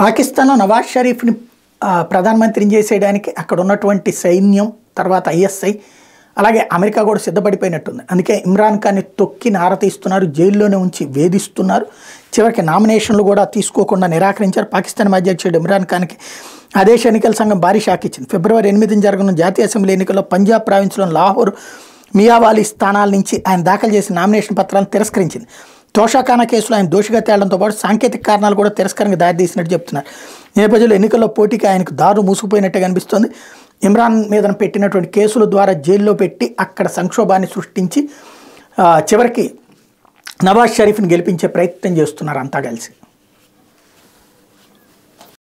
పాకిస్తాన్లో నవాజ్ షరీఫ్ని ప్రధానమంత్రిని చేసేయడానికి అక్కడ ఉన్నటువంటి సైన్యం తర్వాత ఐఎస్ఐ అలాగే అమెరికా కూడా సిద్ధపడిపోయినట్టుంది అందుకే ఇమ్రాన్ ఖాన్ని తొక్కి నారతీస్తున్నారు జైల్లోనే ఉంచి వేధిస్తున్నారు చివరికి నామినేషన్లు కూడా తీసుకోకుండా నిరాకరించారు పాకిస్తాన్ అధ్యక్షుడు ఇమ్రాన్ ఖాన్కి ఆ దేశ ఎన్నికల సంఘం భారీ షాక్ ఇచ్చింది ఫిబ్రవరి ఎనిమిదిని జరగనున్న జాతీయ అసెంబ్లీ ఎన్నికల్లో పంజాబ్ ప్రావిన్స్లోని లాహోర్ మియావాలీ స్థానాల నుంచి ఆయన దాఖలు చేసిన నామినేషన్ పత్రాలను తిరస్కరించింది తోషాఖానా కేసులో ఆయన దోషిగా తేలడంతో పాటు సాంకేతిక కారణాలు కూడా దారి దారితీసినట్టు చెప్తున్నారు నేపథ్యంలో ఎన్నికల్లో పోటీకి ఆయనకు దారు మూసుకుపోయినట్టే కనిపిస్తోంది ఇమ్రాన్ మీద పెట్టినటువంటి కేసుల ద్వారా జైల్లో పెట్టి అక్కడ సంక్షోభాన్ని సృష్టించి చివరికి నవాజ్ షరీఫ్ని గెలిపించే ప్రయత్నం చేస్తున్నారు అంతా కలిసి